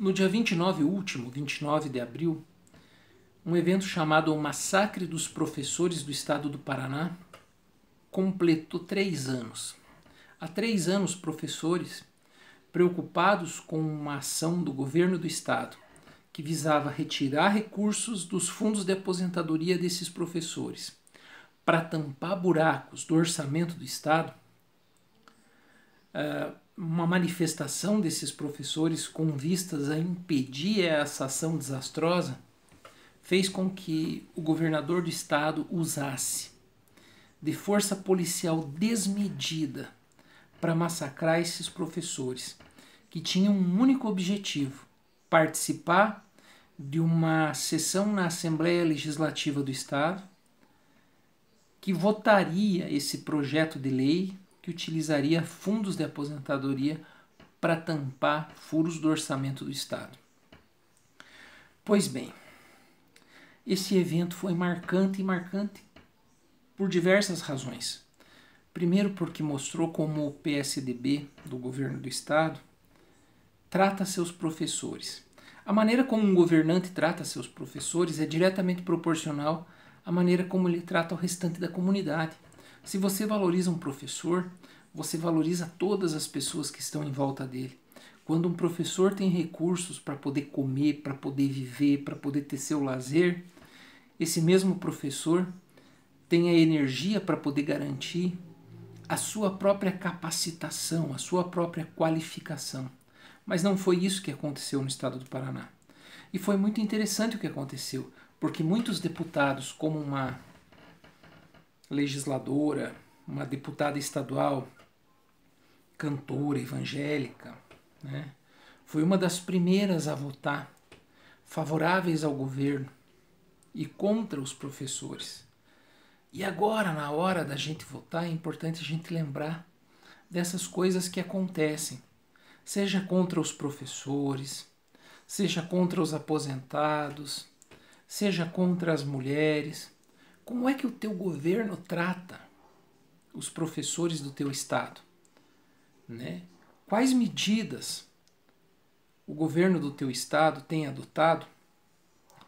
No dia 29 último, 29 de abril, um evento chamado o Massacre dos Professores do Estado do Paraná completou três anos. Há três anos, professores, preocupados com uma ação do governo do Estado que visava retirar recursos dos fundos de aposentadoria desses professores para tampar buracos do orçamento do Estado, uh, uma manifestação desses professores com vistas a impedir essa ação desastrosa fez com que o governador do estado usasse de força policial desmedida para massacrar esses professores, que tinham um único objetivo: participar de uma sessão na Assembleia Legislativa do Estado que votaria esse projeto de lei utilizaria fundos de aposentadoria para tampar furos do orçamento do Estado. Pois bem, esse evento foi marcante e marcante por diversas razões. Primeiro, porque mostrou como o PSDB do governo do Estado trata seus professores. A maneira como um governante trata seus professores é diretamente proporcional à maneira como ele trata o restante da comunidade. Se você valoriza um professor, você valoriza todas as pessoas que estão em volta dele. Quando um professor tem recursos para poder comer, para poder viver, para poder ter seu lazer, esse mesmo professor tem a energia para poder garantir a sua própria capacitação, a sua própria qualificação. Mas não foi isso que aconteceu no estado do Paraná. E foi muito interessante o que aconteceu, porque muitos deputados, como uma legisladora, uma deputada estadual, cantora evangélica, né? foi uma das primeiras a votar favoráveis ao governo e contra os professores. E agora, na hora da gente votar, é importante a gente lembrar dessas coisas que acontecem, seja contra os professores, seja contra os aposentados, seja contra as mulheres como é que o teu governo trata os professores do teu estado? Né? Quais medidas o governo do teu estado tem adotado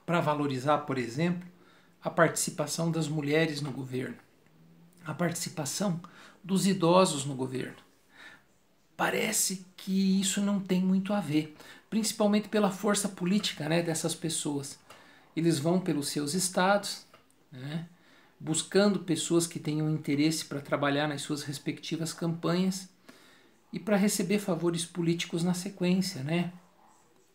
para valorizar, por exemplo, a participação das mulheres no governo, a participação dos idosos no governo? Parece que isso não tem muito a ver, principalmente pela força política né, dessas pessoas. Eles vão pelos seus estados, né? buscando pessoas que tenham interesse para trabalhar nas suas respectivas campanhas e para receber favores políticos na sequência, né?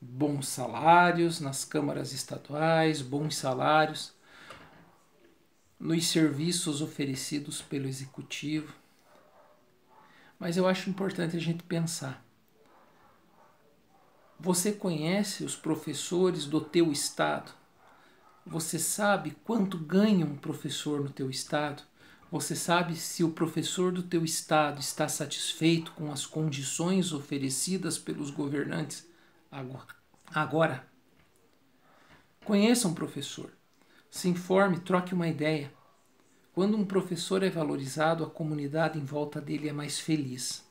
Bons salários nas câmaras estaduais, bons salários nos serviços oferecidos pelo executivo. Mas eu acho importante a gente pensar. Você conhece os professores do teu estado? Você sabe quanto ganha um professor no teu estado? Você sabe se o professor do teu estado está satisfeito com as condições oferecidas pelos governantes agora? Conheça um professor. Se informe, troque uma ideia. Quando um professor é valorizado, a comunidade em volta dele é mais feliz.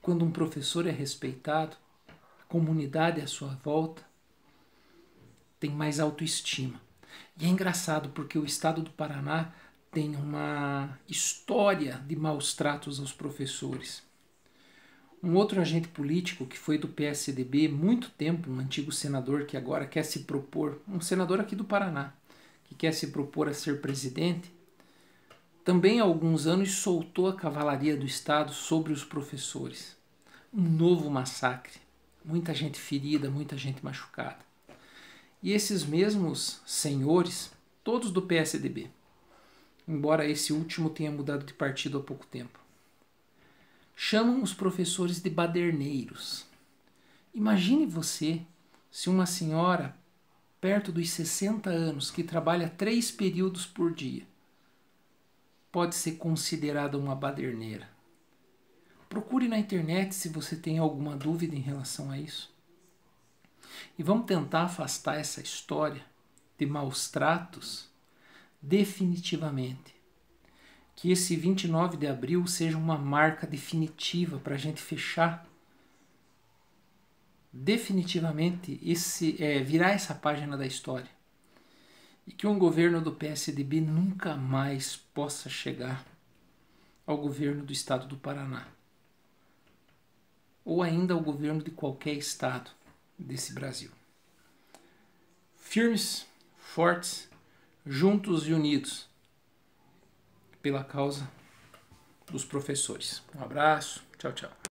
Quando um professor é respeitado, a comunidade à sua volta tem mais autoestima. E é engraçado porque o estado do Paraná tem uma história de maus tratos aos professores. Um outro agente político que foi do PSDB muito tempo, um antigo senador que agora quer se propor, um senador aqui do Paraná, que quer se propor a ser presidente, também há alguns anos soltou a cavalaria do Estado sobre os professores. Um novo massacre, muita gente ferida, muita gente machucada e esses mesmos senhores, todos do PSDB, embora esse último tenha mudado de partido há pouco tempo, chamam os professores de baderneiros. Imagine você se uma senhora perto dos 60 anos que trabalha três períodos por dia pode ser considerada uma baderneira. Procure na internet se você tem alguma dúvida em relação a isso. E vamos tentar afastar essa história de maus tratos definitivamente. Que esse 29 de abril seja uma marca definitiva para a gente fechar definitivamente esse é, virar essa página da história e que um governo do PSDB nunca mais possa chegar ao governo do estado do Paraná ou ainda ao governo de qualquer estado desse Brasil. Firmes, fortes, juntos e unidos pela causa dos professores. Um abraço, tchau, tchau.